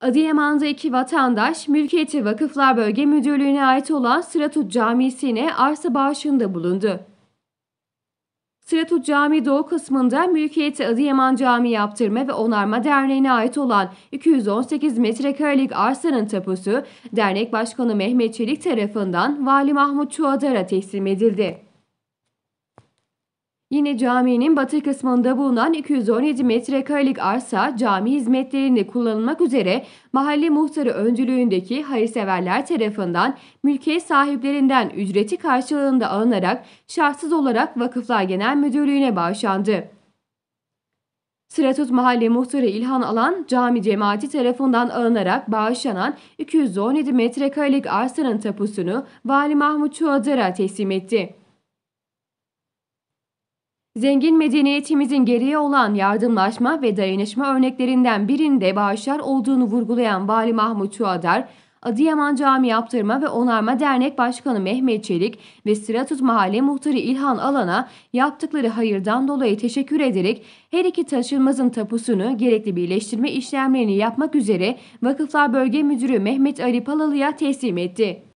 Adıyaman'daki vatandaş, Mülkiyeti Vakıflar Bölge Müdürlüğü'ne ait olan Sıratut Camisi'ne arsa bağışında bulundu. Sıratut Camii Doğu kısmında Mülkiyeti Adıyaman Camii Yaptırma ve Onarma Derneği'ne ait olan 218 metrekarelik arsanın tapusu, dernek başkanı Mehmet Çelik tarafından Vali Mahmut Çuadar'a teslim edildi. Yine caminin batı kısmında bulunan 217 metrekarelik arsa cami hizmetlerinde kullanılmak üzere mahalle muhtarı öncülüğündeki hayırseverler tarafından mülkiyet sahiplerinden ücreti karşılığında alınarak şartsız olarak Vakıflar Genel Müdürlüğü'ne bağışlandı. Sıratut Mahalle Muhtarı İlhan Alan, cami cemaati tarafından alınarak bağışlanan 217 metrekarelik arsanın tapusunu Vali Mahmut Çuadır'a teslim etti. Zengin medeniyetimizin geriye olan yardımlaşma ve dayanışma örneklerinden birinde bağışlar olduğunu vurgulayan Vali Mahmut Çuadar, Adıyaman Cami Yaptırma ve Onarma Dernek Başkanı Mehmet Çelik ve Sıratut Mahalle Muhtarı İlhan Alan'a yaptıkları hayırdan dolayı teşekkür ederek her iki taşınmazın tapusunu gerekli birleştirme işlemlerini yapmak üzere Vakıflar Bölge Müdürü Mehmet Ali Palalı'ya teslim etti.